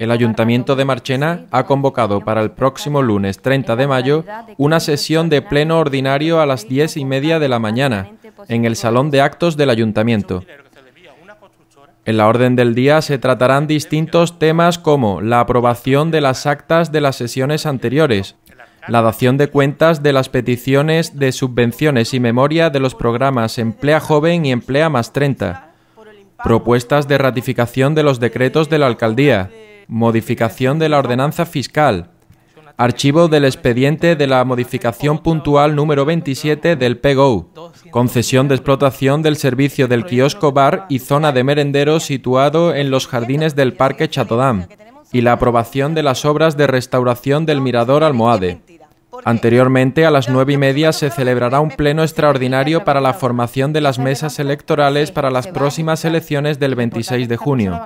El Ayuntamiento de Marchena ha convocado para el próximo lunes 30 de mayo una sesión de pleno ordinario a las 10 y media de la mañana en el Salón de Actos del Ayuntamiento. En la orden del día se tratarán distintos temas como la aprobación de las actas de las sesiones anteriores, la dación de cuentas de las peticiones de subvenciones y memoria de los programas Emplea Joven y Emplea Más 30, propuestas de ratificación de los decretos de la alcaldía, modificación de la ordenanza fiscal, archivo del expediente de la modificación puntual número 27 del PGO, concesión de explotación del servicio del kiosco bar y zona de merendero situado en los jardines del Parque Chatodam y la aprobación de las obras de restauración del Mirador Almohade. Anteriormente, a las nueve y media, se celebrará un pleno extraordinario para la formación de las mesas electorales para las próximas elecciones del 26 de junio.